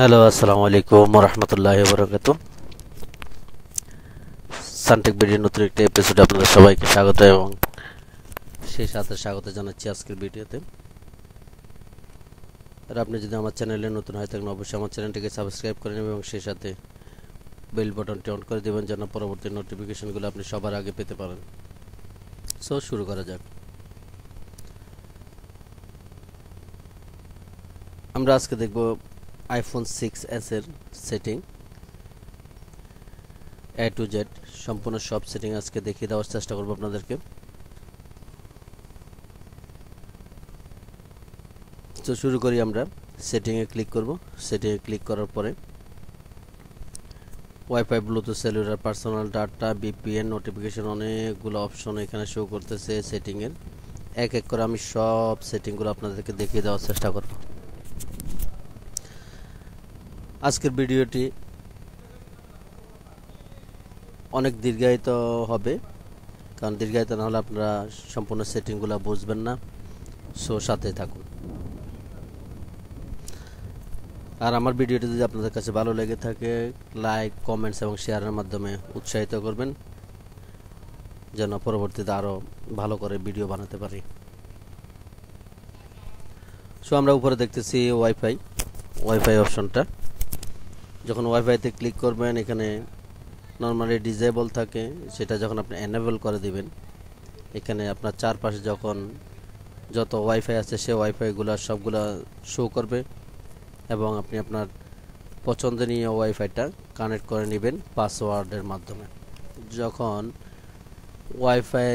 hello আসসালামু আলাইকুম রহমতুল্লাহ বরকাত সানটেক ভিডিও নতুন একটি এপিসোডে আপনাদের সবাইকে স্বাগত এবং সেই সাথে স্বাগত জানাচ্ছি আজকের ভিডিওতে আর আপনি যদি আমার চ্যানেলে নতুন হয়ে থাকেন অবশ্যই আমার চ্যানেলটিকে সাবস্ক্রাইব করে নেবেন এবং সেই সাথে বেল বটনটি অন করে দেবেন যেন পরবর্তী নোটিফিকেশনগুলো আপনি সবার আগে পেতে পারেন সো শুরু করা যাক আমরা আজকে দেখব আইফোন সিক্স এসের সেটিং এ টু জেড সম্পূর্ণ সব সেটিং আজকে দেখিয়ে দেওয়ার চেষ্টা করবো আপনাদেরকে তো শুরু করি আমরা সেটিংয়ে ক্লিক করব সেটিংয়ে ক্লিক করার পরে wifi bluetooth cellular personal data VPN notification অনেকগুলো অপশন এখানে শো করতেছে সেটিংয়ের এক এক করে আমি সব সেটিংগুলো আপনাদেরকে দেখিয়ে দেওয়ার চেষ্টা করবো আজকের ভিডিওটি অনেক দীর্ঘায়িত হবে কারণ দীর্ঘায়িত না হলে আপনারা সম্পূর্ণ সেটিংগুলো বুঝবেন না সো সাথে থাকুন আর আমার ভিডিওটি যদি আপনাদের কাছে ভালো লেগে থাকে লাইক কমেন্টস এবং শেয়ারের মাধ্যমে উৎসাহিত করবেন যেন পরবর্তীতে আরও ভালো করে ভিডিও বানাতে পারি সো আমরা উপরে দেখতেছি ওয়াইফাই ওয়াইফাই অপশনটা যখন ওয়াইফাইতে ক্লিক করবেন এখানে নর্মালি ডিজেবল থাকে সেটা যখন আপনি এনেবল করে দিবেন এখানে আপনার চারপাশে যখন যত ওয়াইফাই আছে সে ওয়াইফাইগুলো সবগুলো শো করবে এবং আপনি আপনার পছন্দনীয় ওয়াইফাইটা কানেক্ট করে নেবেন পাসওয়ার্ডের মাধ্যমে যখন ওয়াইফাই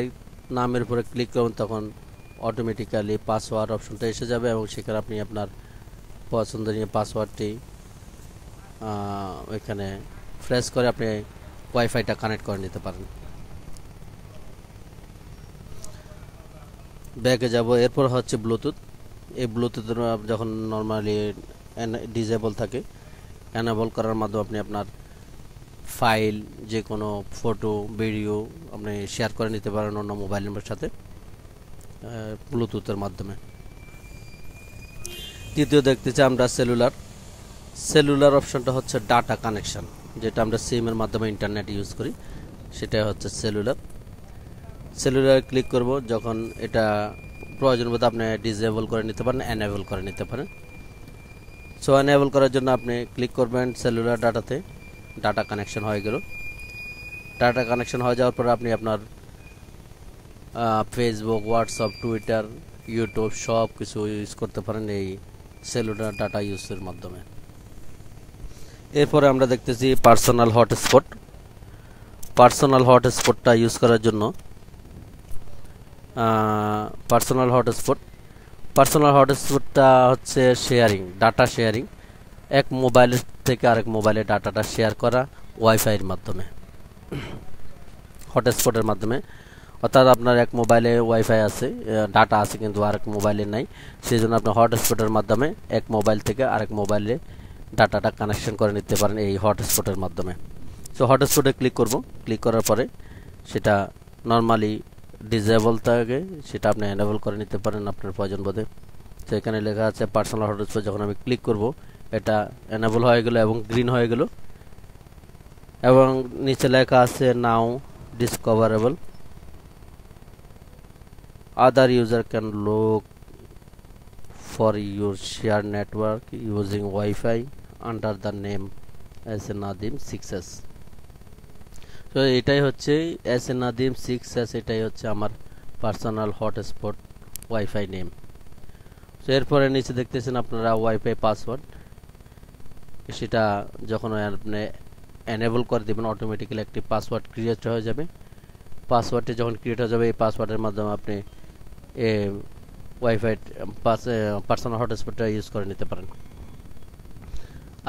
নামের উপরে ক্লিক করবেন তখন অটোমেটিক্যালি পাসওয়ার্ড অপশনটা এসে যাবে এবং সেখানে আপনি আপনার পছন্দনীয় পাসওয়ার্ডটি এখানে ফ্রেশ করে আপনি ওয়াইফাইটা কানেক্ট করে নিতে পারেন ব্যাকে যাব এরপর হচ্ছে ব্লুটুথ এই ব্লুটুথ যখন নর্মালি ডিজেবল থাকে অ্যানাবল করার মাধ্যমে আপনি আপনার ফাইল যে কোনো ফটো ভিডিও আপনি শেয়ার করে নিতে পারেন অন্য মোবাইল নম্বরের সাথে ব্লুটুথের মাধ্যমে তৃতীয় দেখতেছি আমরা সেলুলার সেলুলার অপশনটা হচ্ছে ডাটা কানেকশান যেটা আমরা সিমের মাধ্যমে ইন্টারনেট ইউজ করি সেটা হচ্ছে সেলুলার সেলুলার ক্লিক করব যখন এটা প্রয়োজন বোধ আপনি ডিসেবল করে নিতে পারেন অ্যানেবল করে নিতে পারেন সো অ্যানেবল করার জন্য আপনি ক্লিক করবেন সেলুলার ডাটাতে ডাটা কানেকশন হয়ে গেল ডাটা কানেকশন হয়ে যাওয়ার পরে আপনি আপনার ফেসবুক হোয়াটসঅ্যাপ টুইটার ইউটিউব সব কিছু ইউজ করতে পারেন এই সেলুলার ডাটা ইউজের মাধ্যমে এরপরে আমরা দেখতেছি পার্সোনাল হটস্পট পার্সোনাল হটস্পটটা ইউজ করার জন্য পার্সোনাল হটস্পট পার্সোনাল হটস্পটটা হচ্ছে শেয়ারিং ডাটা শেয়ারিং এক মোবাইলের থেকে আরেক মোবাইলে ডাটাটা শেয়ার করা ওয়াইফাইয়ের মাধ্যমে হটস্পটের মাধ্যমে অর্থাৎ আপনার এক মোবাইলে ওয়াইফাই আছে ডাটা আছে কিন্তু আরেক মোবাইলে নাই সেই জন্য আপনার হটস্পটের মাধ্যমে এক মোবাইল থেকে আরেক মোবাইলে ডাটাটা কানেকশন করে নিতে পারেন এই হটস্পটের মাধ্যমে সো হটস্পটে ক্লিক করব ক্লিক করার পরে সেটা নর্মালি ডিজেবল থাকে সেটা আপনি এনেবল করে নিতে পারেন আপনার প্রয়োজন বোধে তো এখানে লেখা আছে পার্সোনাল হটস্পট যখন আমি ক্লিক করব এটা এনেবল হয়ে গেল এবং গ্রিন হয়ে গেল এবং নিচে লেখা আছে now discoverable other user can look for your share network using wifi under the name S A Nadim sixes তো এটাই হচ্ছে এস এ নাদিম সিক্সেস এটাই হচ্ছে আমার পার্সোনাল হটস্পট ওয়াইফাই নেম তো এরপরে নিচে দেখতেছেন আপনারা ওয়াইফাই পাসওয়ার্ড সেটা যখন আপনি এনেবল করে দেবেন অটোমেটিক্যালি একটি পাসওয়ার্ড ক্রিয়েট হয়ে যাবে পাসওয়ার্ডটি যখন ক্রিয়েট হয়ে যাবে এই পাসওয়ার্ডের মাধ্যমে আপনি ওয়াইফাই পার্সোনাল হটস্পটটা ইউজ করে নিতে পারেন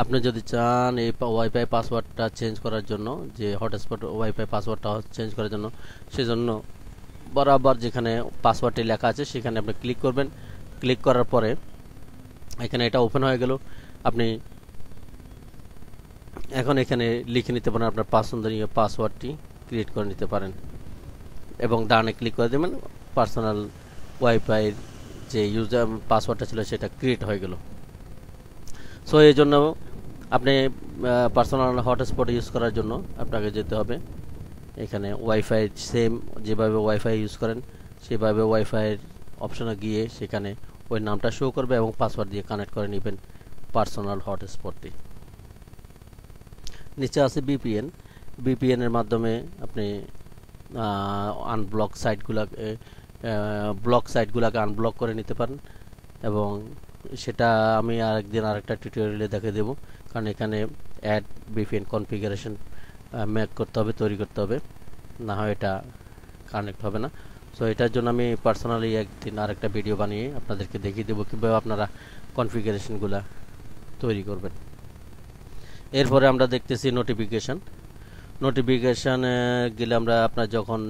আপনি যদি চান এই ওয়াইফাই পাসওয়ার্ডটা চেঞ্জ করার জন্য যে হটস্পট ওয়াইফাই পাসওয়ার্ডটা চেঞ্জ করার জন্য সেজন্য বরাবর যেখানে পাসওয়ার্ডটি লেখা আছে সেখানে আপনি ক্লিক করবেন ক্লিক করার পরে এখানে এটা ওপেন হয়ে গেল আপনি এখন এখানে লিখে নিতে পারেন আপনার পছন্দনীয় পাসওয়ার্ডটি ক্রিয়েট করে নিতে পারেন এবং ডানে ক্লিক করে দেবেন পার্সোনাল ওয়াইফাইয়ের যে ইউজার পাসওয়ার্ডটা ছিল সেটা ক্রিয়েট হয়ে গেল সো এই জন্য আপনি পার্সোনাল হটস্পট ইউজ করার জন্য আপনাকে যেতে হবে এখানে ওয়াইফাই সেম যেভাবে ওয়াইফাই ইউজ করেন সেভাবে ওয়াইফাইয়ের অপশনে গিয়ে সেখানে ওই নামটা শো করবে এবং পাসওয়ার্ড দিয়ে কানেক্ট করে নেবেন পার্সোনাল হটস্পটটি নিচে আছে বিপিএন বিপিএনের মাধ্যমে আপনি আনব্লক সাইটগুলোকে ব্লক সাইটগুলোকে আনব্লক করে নিতে পারেন এবং সেটা আমি আরেকদিন আরেকটা টিউটোরিয়ালে দেখে দেবো কারণ এখানে অ্যাড বিপিএন কনফিগারেশন ম্যাক করতে হবে তৈরি করতে হবে না হয় এটা কানেক্ট হবে না সো এটার জন্য আমি পার্সোনালি একদিন আরেকটা ভিডিও বানিয়ে আপনাদেরকে দেখিয়ে দেবো কীভাবে আপনারা কনফিগারেশনগুলো তৈরি করবেন এরপরে আমরা দেখতেছি নোটিফিকেশান নোটিফিকেশানে গেলে আমরা আপনার যখন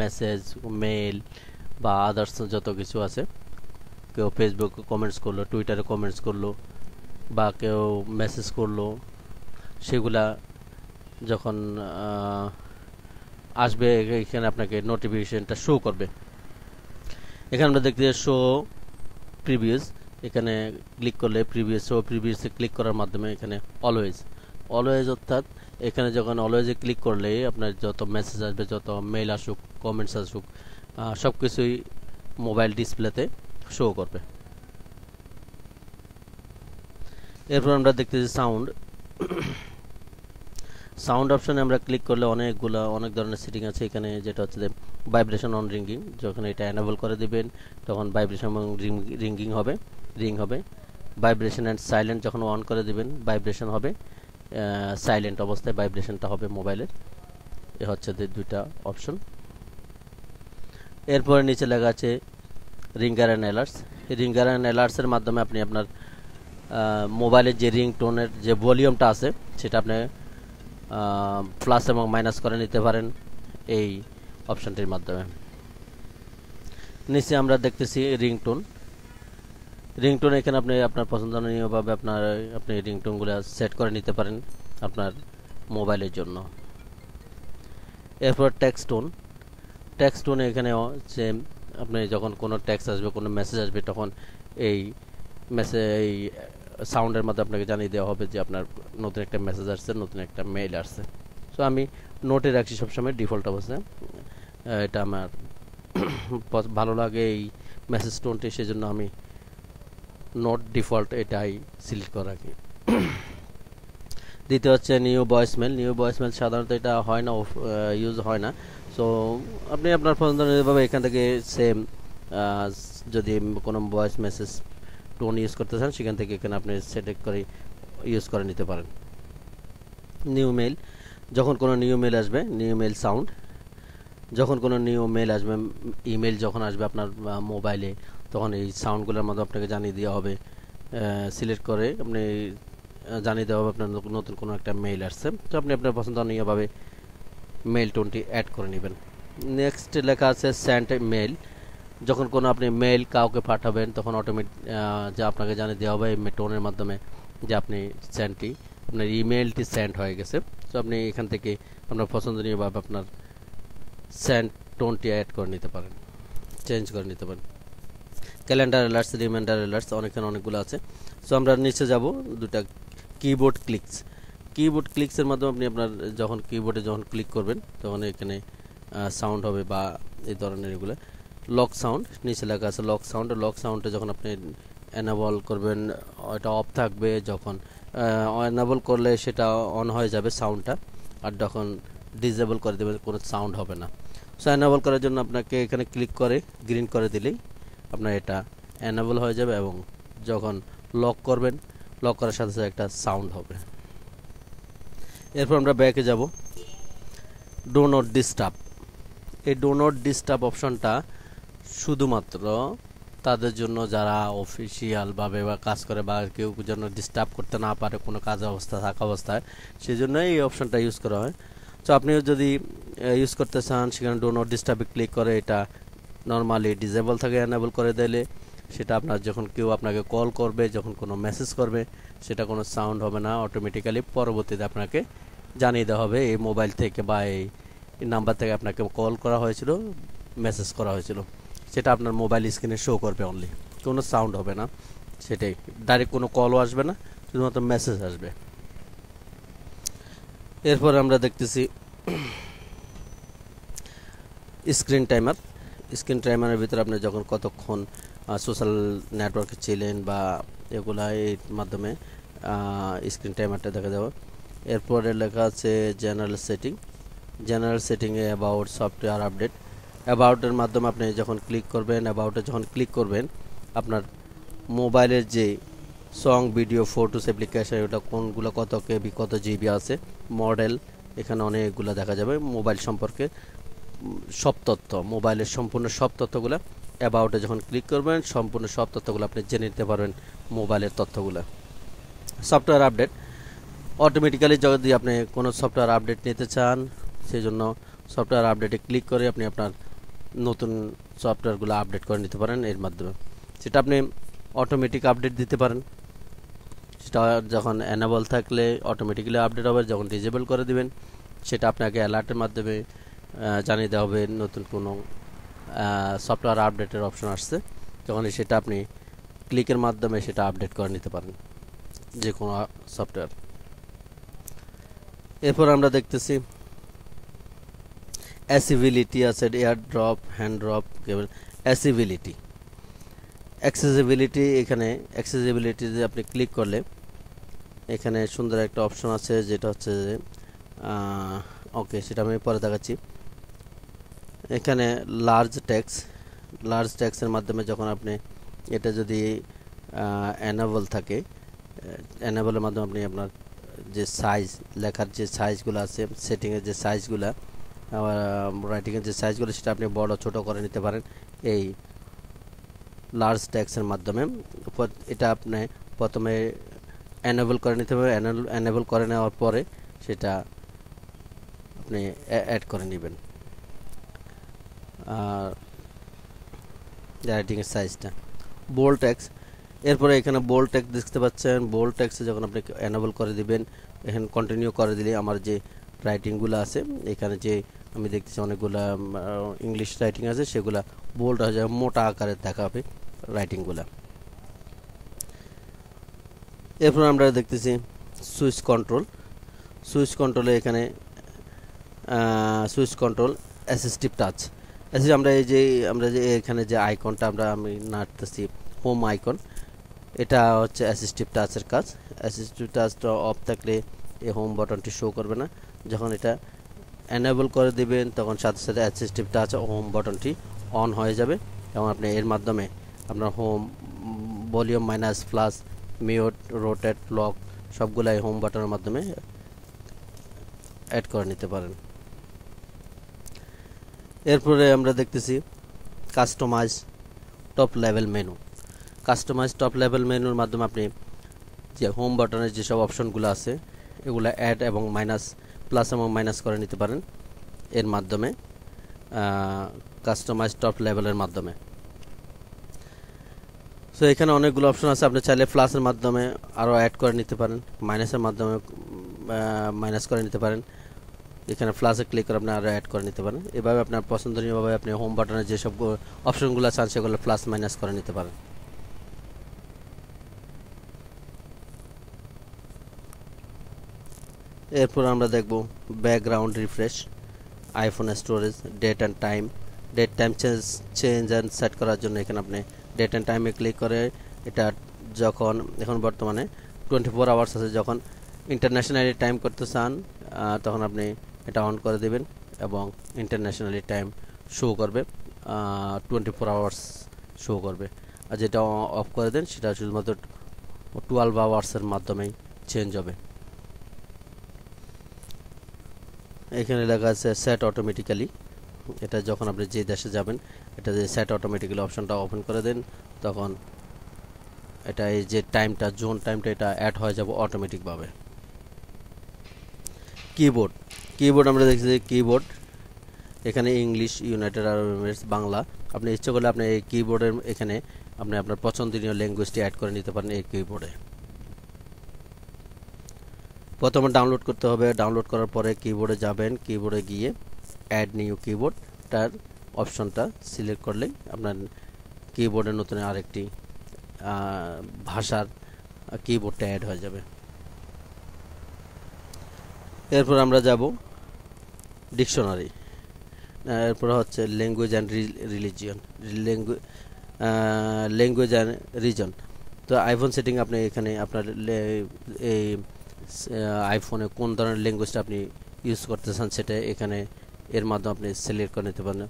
মেসেজ মেল বা আদার্স যত কিছু আছে কেউ ফেসবুকে কমেন্টস করলো টুইটারে কমেন্টস করলো বা কেউ মেসেজ করলো সেগুলা যখন আসবে এখানে আপনাকে নোটিফিকেশনটা শো করবে এখানে আমরা দেখতে শো প্রিভিয়াস এখানে ক্লিক করলে প্রিভিয়াস শো প্রিভিয়াসে ক্লিক করার মাধ্যমে এখানে অলওয়েজ অলওয়েজ অর্থাৎ এখানে যখন অলওয়েজে ক্লিক করলে আপনার যত মেসেজ আসবে যত মেইল আসুক কমেন্টস আসুক সব কিছুই মোবাইল ডিসপ্লেতে শো করবে এরপর আমরা দেখতেছি সাউন্ড সাউন্ড অপশানে আমরা ক্লিক করলে অনেকগুলো অনেক ধরনের সিটিং আছে এখানে যেটা হচ্ছে যে ভাইব্রেশন অন রিঙ্গিং যখন এটা অ্যানেবল করে দেবেন তখন ভাইব্রেশন এবং রিঙ্গিং হবে রিং হবে ভাইব্রেশন অ্যান্ড সাইলেন্ট যখন অন করে দেবেন ভাইব্রেশন হবে সাইলেন্ট অবস্থায় ভাইব্রেশনটা হবে মোবাইলের এ হচ্ছে দুইটা অপশন এরপরে নিচে লেখা আছে ringer and alerts ringer and অ্যালার্টসের মাধ্যমে আপনি আপনার মোবাইলের যে রিংটোনের যে ভলিউমটা আছে সেটা আপনি প্লাস এবং মাইনাস করে নিতে পারেন এই অপশানটির মাধ্যমে নিশ্চয়ই আমরা দেখতেছি রিংটোন রিংটোন এখানে আপনি আপনার পছন্দনীয়ভাবে আপনার আপনি রিংটোনগুলো সেট করে নিতে পারেন আপনার মোবাইলের জন্য এরপর ট্যাক্স টোন ট্যাক্স টোন এখানেও সেম আপনি যখন কোনো ট্যাক্স আসবে কোনো মেসেজ আসবে তখন এই মেসেজ এই সাউন্ডের মধ্যে আপনাকে জানিয়ে দেওয়া হবে যে আপনার নতুন একটা মেসেজ আসছে নতুন একটা মেইল আসছে সো আমি নোটে রাখছি সবসময় ডিফল্ট অবস্থায় এটা আমার ভালো লাগে এই মেসেজ টোনটি সেই জন্য আমি নোট ডিফল্ট এটাই সিলেক্ট করা রাখি দ্বিতীয় হচ্ছে নিউ ভয়েসমেল নিউ ভয়েসমেল সাধারণত এটা হয় না ইউজ হয় না সো আপনি আপনার পছন্দ এখান থেকে সেম যদি কোনো ভয়েস মেসেজ টোন ইউজ করতে চান সেখান থেকে এখানে আপনি সিলেক্ট করে ইউজ করে নিতে পারেন নিউ মেল যখন কোনো নিউ মেল আসবে নিউ মেল সাউন্ড যখন কোনো নিউ মেল আসবে ইমেল যখন আসবে আপনার মোবাইলে তখন এই সাউন্ডগুলোর মধ্যে আপনাকে জানিয়ে দেওয়া হবে সিলেক্ট করে আপনি জানিয়ে দেওয়া হবে আপনার নতুন কোনো একটা মেইল আসছে তো আপনি আপনার পছন্দ পছন্দনীয়ভাবে মেইল টোনটি অ্যাড করে নেবেন নেক্সট লেখা আছে স্যান্ড মেল যখন কোনো আপনি মেইল কাউকে পাঠাবেন তখন অটোমেটিক যা আপনাকে জানিয়ে দেওয়া হবে টোনের মাধ্যমে যে আপনি সেন্টটি আপনার ইমেলটি সেন্ড হয়ে গেছে তো আপনি এখান থেকে আপনার পছন্দনীয়ভাবে আপনার সেন্ট টোনটি অ্যাড করে নিতে পারেন চেঞ্জ করে নিতে পারেন ক্যালেন্ডার অ্যালার্টস রিমাইন্ডার অ্যালার্টস অনেকখানে অনেকগুলো আছে সো আমরা নিচে যাব দুটা কিবোর্ড ক্লিকস কিবোর্ড ক্লিকসের মাধ্যমে আপনি আপনার যখন কিবোর্ডে যখন ক্লিক করবেন তখন এখানে সাউন্ড হবে বা এই ধরনের এগুলো লক সাউন্ড নিচে লেখা আছে লক সাউন্ড লক সাউন্ডে যখন আপনি অ্যানাবল করবেন এটা অফ থাকবে যখন অ্যানাবল করলে সেটা অন হয়ে যাবে সাউন্ডটা আর যখন ডিজেবল করে দেবেন কোনো সাউন্ড হবে না সো অ্যানাবল করার জন্য আপনাকে এখানে ক্লিক করে গ্রিন করে দিলেই আপনার এটা অ্যানাবল হয়ে যাবে এবং যখন লক করবেন লক করার সাথে সাথে একটা সাউন্ড হবে এরপর আমরা ব্যাকে যাব ডো নট ডিস্টার্ব এই ডো নট ডিস্টার্ব অপশনটা শুধুমাত্র তাদের জন্য যারা অফিসিয়াল বা কাজ করে বা কেউ যেন ডিস্টার্ব করতে না পারে কোনো কাজ অবস্থা থাকা অবস্থায় সেই জন্য এই অপশনটা ইউজ করা হয় তো আপনিও যদি ইউজ করতে চান সেখানে ডো নট ডিস্টার্বে ক্লিক করে এটা নর্মালি ডিজেবল থাকে অ্যানেবল করে দিলে সেটা আপনার যখন কেউ আপনাকে কল করবে যখন কোনো মেসেজ করবে সেটা কোনো সাউন্ড হবে না অটোমেটিক্যালি পরবর্তীতে আপনাকে জানিয়ে দেওয়া হবে এই মোবাইল থেকে বা এই নাম্বার থেকে আপনাকে কল করা হয়েছিল মেসেজ করা হয়েছিল সেটা আপনার মোবাইল স্ক্রিনে শো করবে অনলি কোনো সাউন্ড হবে না সেটাই ডাইরেক্ট কোনো কলও আসবে না শুধুমাত্র মেসেজ আসবে এরপর আমরা দেখতেছি স্ক্রিন টাইমার স্ক্রিন টাইমারের ভিতরে আপনি যখন কতক্ষণ সোশ্যাল নেটওয়ার্কে ছিলেন বা এগুলা এর মাধ্যমে স্ক্রিন টাইমারটা দেখা যাবে এরপরে লেখা আছে জেনারেল সেটিং জেনারেল সেটিংয়ে অ্যাবাউট সফটওয়্যার আপডেট অ্যাবাউটের মাধ্যমে আপনি যখন ক্লিক করবেন অ্যাবাউটে যখন ক্লিক করবেন আপনার মোবাইলের যে সং ভিডিও ফটোস অ্যাপ্লিকেশন ওটা কোনগুলো কত কেবি কত জিবি আছে মডেল এখানে অনেকগুলো দেখা যাবে মোবাইল সম্পর্কে সব তথ্য মোবাইলের সম্পূর্ণ সব তথ্যগুলো অ্যাবাউটে যখন ক্লিক করবেন সম্পূর্ণ সব তথ্যগুলো আপনি জেনে নিতে পারবেন মোবাইলের তথ্যগুলো সফটওয়্যার আপডেট অটোমেটিক্যালি যদি আপনি কোনো সফটওয়্যার আপডেট নিতে চান সেই জন্য সফটওয়্যার আপডেটে ক্লিক করে আপনি আপনার নতুন সফটওয়্যারগুলো আপডেট করে নিতে পারেন এর মাধ্যমে সেটা আপনি অটোমেটিক আপডেট দিতে পারেন সেটা যখন অ্যানাবল থাকলে অটোমেটিক্যালি আপডেট হবে যখন ডিজেবল করে দিবেন সেটা আপনাকে অ্যালার্টের মাধ্যমে জানিয়ে দেওয়া হবে নতুন কোনো সফটওয়্যার আপডেটের অপশন আসছে তখন সেটা আপনি ক্লিকের মাধ্যমে সেটা আপডেট করে নিতে পারেন যে কোনো সফটওয়্যার এরপর আমরা দেখতেছি অ্যাসিবিলিটি আছে এয়ার ড্রপ হ্যান্ড ড্রপ কেবল অ্যাসিবিলিটি অ্যাক্সেসিবিলিটি এখানে অ্যাক্সেসিবিলিটিতে আপনি ক্লিক করলে এখানে সুন্দর একটা অপশন আছে যেটা হচ্ছে যে ওকে সেটা আমি পরে দেখাচ্ছি এখানে লার্জ ট্যাক্স লার্জ ট্যাক্সের মাধ্যমে যখন আপনি এটা যদি অ্যানাবল থাকে অ্যানাবলের মাধ্যমে আপনি আপনার যে সাইজ লেখার যে সাইজগুলো আছে সেটিংয়ের যে সাইজগুলো রাইটিংয়ের যে সাইজগুলো সেটা আপনি বড় ছোট করে নিতে পারেন এই লার্জ ট্যাক্সের মাধ্যমে এটা আপনি প্রথমে এনেবল করে নিতে হবে এনেবল করে নেওয়ার পরে সেটা আপনি অ্যাড করে নেবেন আর রাইটিংয়ের সাইজটা বোল্ড ট্যাক্স এরপরে এখানে বোল্ড ট্যাক্স দেখতে পাচ্ছেন বোল্ড ট্যাক্সে যখন আপনি এনেবল করে দিবেন এখানে কন্টিনিউ করে দিলে আমার যে রাইটিংগুলো আছে এখানে যে আমি দেখতেছি অনেকগুলা ইংলিশ রাইটিং আছে সেগুলা বোল্ড হয়ে যাবে মোটা আকারে দেখা হবে রাইটিংগুলা এরপর আমরা দেখতেছি সুইচ কন্ট্রোল সুইচ কন্ট্রোলে এখানে switch control assistive touch assist আমরা এই যে আমরা যে এখানে যে আইকনটা আমরা আমি নাড়তেছি হোম আইকন এটা হচ্ছে অ্যাসিস্টিভ টাচের কাজ অ্যাসিস্টিভ টাচটা অফ থাকলে এই হোম বাটনটি শো করবে না যখন এটা অ্যানেবল করে দিবেন তখন সাথে সাথে অ্যাসিস্টিভ টাচ হোম বাটনটি অন হয়ে যাবে এবং আপনি এর মাধ্যমে আপনার home volume minus plus mute rotate lock সবগুলাই হোম বাটনের মাধ্যমে অ্যাড করে নিতে পারেন এরপরে আমরা দেখতেছি customize top level menu customize top level মেনুর মাধ্যমে আপনি যে হোম বাটনের যেসব অপশনগুলো আছে এগুলো অ্যাড এবং মাইনাস প্লাস এবং মাইনাস করে নিতে পারেন এর মাধ্যমে কাস্টমাইজ টপ লেভেলের মাধ্যমে সো এখানে অনেকগুলো অপশন আছে আপনি চাইলে প্লাসের মাধ্যমে আরও অ্যাড করে নিতে পারেন মাইনাসের মাধ্যমে মাইনাস করে নিতে পারেন এখানে প্লাসে ক্লিক করে আপনি আরও অ্যাড করে নিতে পারেন এভাবে আপনার পছন্দনীয়ভাবে আপনি হোম বাটনের যেসব অপশনগুলো চান সেগুলো প্লাস মাইনাস করে নিতে পারেন এরপর আমরা দেখব background refresh iPhone storage date and time date time change change and set করার জন্য এখানে আপনি ডেট অ্যান্ড টাইমে ক্লিক করে এটা যখন এখন বর্তমানে টোয়েন্টি ফোর আওয়ার্স আছে যখন ইন্টারন্যাশনালি টাইম করতে চান তখন আপনি এটা অন করে দেবেন এবং ইন্টারন্যাশনালি টাইম শো করবে টোয়েন্টি ফোর আওয়ার্স শো করবে আর যেটা অফ করে দেন সেটা শুধুমাত্র টুয়েলভ আওয়ার্সের মাধ্যমেই চেঞ্জ হবে এখানে লেখা আছে সেট অটোমেটিক্যালি এটা যখন আপনি যে দেশে যাবেন এটা যে সেট অটোমেটিক্যালি অপশনটা ওপেন করে দেন তখন এটা এই যে টাইমটা জোন টাইমটা এটা অ্যাড হয়ে যাবে অটোমেটিকভাবে কিবোর্ড কিবোর্ড আমরা দেখছি যে কিবোর্ড এখানে English United Arab Emirates Bangla আপনি ইচ্ছে করলে আপনি এই কিবোর্ডের এখানে আপনি আপনার পছন্দনীয় ল্যাঙ্গুয়েজটি অ্যাড করে নিতে পারেন এই কিবোর্ডে প্রথমে ডাউনলোড করতে হবে ডাউনলোড করার পরে কিবোর্ডে যাবেন কিবোর্ডে গিয়ে অ্যাড নিউ কিবোর্ডটার অপশনটা সিলেক্ট করলেই আপনার কিবোর্ডে নতুন আরেকটি ভাষার কিবোর্ডটা অ্যাড হয়ে যাবে এরপর আমরা যাব ডিকশনারি এরপর হচ্ছে language and religion language and reason তো আইফোন সেটিং আপনি এখানে আপনার এই আইফোনে কোন ধরনের ল্যাঙ্গুয়েজটা আপনি ইউজ করতে চান সেটা এখানে এর মাধ্যমে আপনি সিলেক্ট করে নিতে পারেন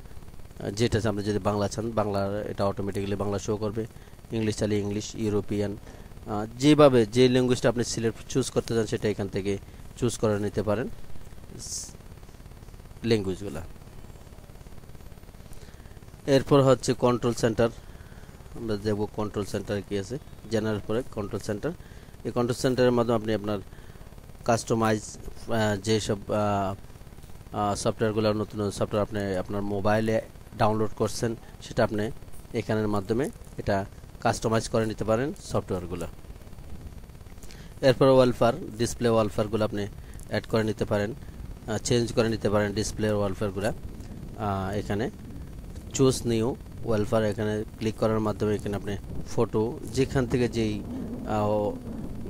যেটা আপনি যদি বাংলা চান বাংলা এটা অটোমেটিক্যালি বাংলা শো করবে ইংলিশ চালি ইংলিশ ইউরোপিয়ান যেভাবে যে ল্যাঙ্গুয়েজটা আপনি সিলেক্ট চুজ করতে চান সেটা এখান থেকে চুজ করে নিতে পারেন ল্যাঙ্গুয়েজগুলো এরপর হচ্ছে কন্ট্রোল সেন্টার আমরা দেখব কন্ট্রোল সেন্টার কি আছে জেনারেল পরে কন্ট্রোল সেন্টার এই কন্ট্রোল সেন্টারের মাধ্যমে আপনি আপনার কাস্টমাইজ যেসব সফটওয়্যারগুলো নতুন নতুন সফটওয়্যার আপনি আপনার মোবাইলে ডাউনলোড করছেন সেটা আপনি এখানের মাধ্যমে এটা কাস্টমাইজ করে নিতে পারেন সফটওয়্যারগুলো এরপরে ওয়ালফার ডিসপ্লে ওয়ালফারগুলো আপনি অ্যাড করে নিতে পারেন চেঞ্জ করে নিতে পারেন ডিসপ্লে ওয়ালফারগুলো এখানে চুজ নিউ ওয়েলফার এখানে ক্লিক করার মাধ্যমে এখানে আপনি ফটো যেখান থেকে যেই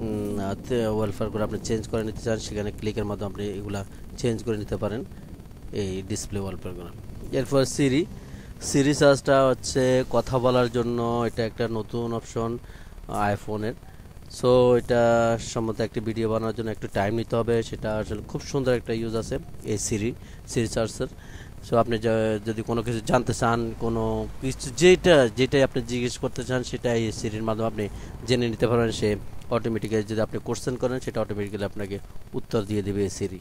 করে আপনি চেঞ্জ করে নিতে চান সেখানে ক্লিকের মাধ্যমে আপনি এগুলা চেঞ্জ করে নিতে পারেন এই ডিসপ্লে ওয়ালপেপারগুলো এরপর সিরি সিরি চার্জটা হচ্ছে কথা বলার জন্য এটা একটা নতুন অপশন আইফোনের সো এটা সম্ভবত একটি ভিডিও বানানোর জন্য একটু টাইম নিতে হবে সেটা আসলে খুব সুন্দর একটা ইউজ আছে এই সিরি সিরি চার্জের সো আপনি যদি কোনো কিছু জানতে চান কোনো কিছু যেটা যেটাই আপনি জিজ্ঞেস করতে চান সেটাই সিরির মাধ্যমে আপনি জেনে নিতে পারেন সে অটোমেটিক্যালি যদি আপনি কোশ্চেন করেন সেটা অটোমেটিক্যালি আপনাকে উত্তর দিয়ে দেবে সিরি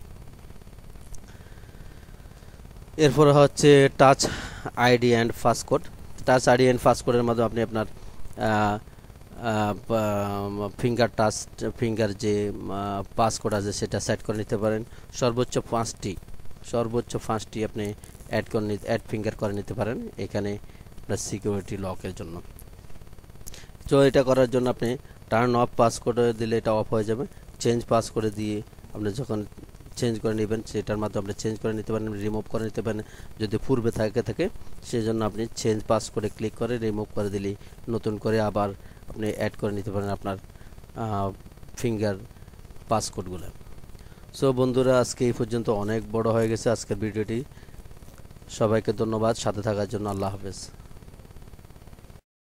এরপরে হচ্ছে touch ID and code touch ID and কোডের মাধ্যমে আপনি আপনার ফিঙ্গার টাচ ফিঙ্গার যে পাসকোড আছে সেটা সেট করে নিতে পারেন সর্বোচ্চ পাঁচটি সর্বোচ্চ পাঁচটি আপনি অ্যাড করে অ্যাড ফিঙ্গার করে নিতে পারেন এখানে আপনার সিকিউরিটি লকের জন্য তো এটা করার জন্য আপনি টার্ন অফ পাস করে দিলে এটা অফ হয়ে যাবে চেঞ্জ পাস করে দিয়ে আপনি যখন চেঞ্জ করে নেবেন সেটার মাধ্যমে আপনি চেঞ্জ করে নিতে পারেন রিমুভ করে নিতে পারেন যদি পূর্বে থাকে থাকে সেই জন্য আপনি চেঞ্জ পাস করে ক্লিক করে রিমুভ করে দিলেই নতুন করে আবার আপনি অ্যাড করে নিতে পারেন আপনার ফিঙ্গার পাসকোডগুলো সো বন্ধুরা আজকে এই পর্যন্ত অনেক বড় হয়ে গেছে আজকের ভিডিওটি সবাইকে ধন্যবাদ সাথে থাকার জন্য আল্লাহ হাফেজ